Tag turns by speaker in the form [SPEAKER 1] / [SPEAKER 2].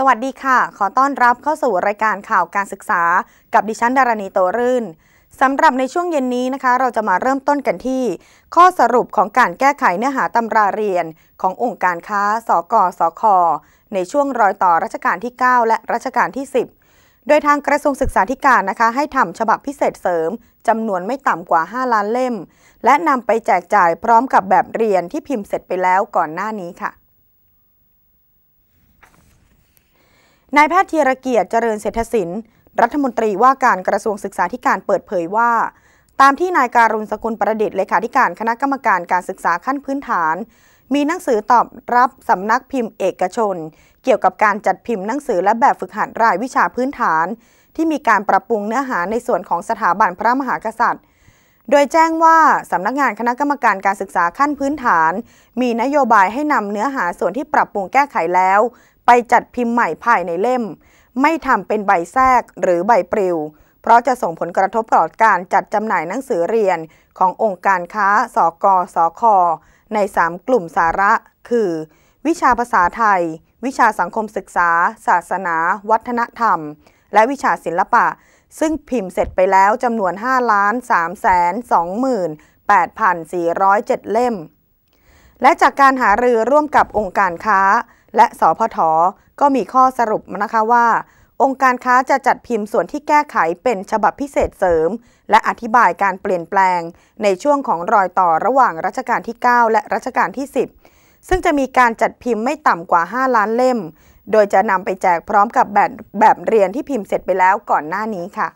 [SPEAKER 1] สวัสดีค่ะ ขอต้อนรับเข้าสู่รายการข่าวการศึกษากับดิฉันดารณีโตรื่นสำหรับในช่วงเย็นนี้นะคะ เราจะมาเริ่มต้นกันที่ ข้อสรุปของการแก้ไขเนื้อหาตำราเรียน ขององค์การค้าสกสคในช่วงรอยต่อรัชกาลที่ 9 และรัชกาลที่ 10 โดยทางกระทรวงศึกษาธิการนะคะ ให้ทำฉบับพิเศษเสริมจำนวนไม่ต่ำกว่า 5 ล้านเล่ม และนำไปแจกจ่ายพร้อมกับแบบเรียนที่พิมพ์เสร็จไปแล้วก่อนหน้านี้ค่ะนายแพทย์ธีรเกียรติเจริญเศรษฐศิลป์ รัฐมนตรีว่าการกระทรวงศึกษาธิการเปิดเผยว่า ตามที่นายการุณสกุลประดิษฐ์เลขาธิการคณะกรรมการการศึกษาขั้นพื้นฐาน มีหนังสือตอบรับสำนักพิมพ์เอกชน เกี่ยวกับการจัดพิมพ์หนังสือและแบบฝึกหัดรายวิชาพื้นฐาน ที่มีการปรับปรุงเนื้อหาในส่วนของสถาบันพระมหากษัตริย์โดยแจ้งว่าสำนักงานคณะกรรมการการศึกษาขั้นพื้นฐาน มีนโยบายให้นำเนื้อหาส่วนที่ปรับปรุงแก้ไขแล้วไปจัดพิมพ์ใหม่ภายในเล่ม ไม่ทำเป็นใบแทรกหรือใบปลิว เพราะจะส่งผลกระทบต่อการจัดจำหน่ายหนังสือเรียนขององค์การค้า สกสค ใน 3 กลุ่มสาระ คือ วิชาภาษาไทย วิชาสังคมศึกษา ศาสนา วัฒนธรรม และวิชาศิลปะ ซึ่งพิมพ์เสร็จไปแล้วจำนวน5ล้าน3แสน2หมื่น8,407 เล่ม และจากการหารือร่วมกับองค์การค้าและสพท ก็มีข้อสรุปนะคะว่า องค์การค้าจะจัดพิมพ์ส่วนที่แก้ไขเป็นฉบับพิเศษเสริม และอธิบายการเปลี่ยนแปลงในช่วงของรอยต่อระหว่างรัชกาลที่ 9 และรัชกาลที่ 10 ซึ่งจะมีการจัดพิมพ์ไม่ต่ำกว่า 5 ล้านเล่ม โดยจะนำไปแจกพร้อมกับแบบแบบเรียนที่พิมพ์เสร็จไปแล้วก่อนหน้านี้ค่ะ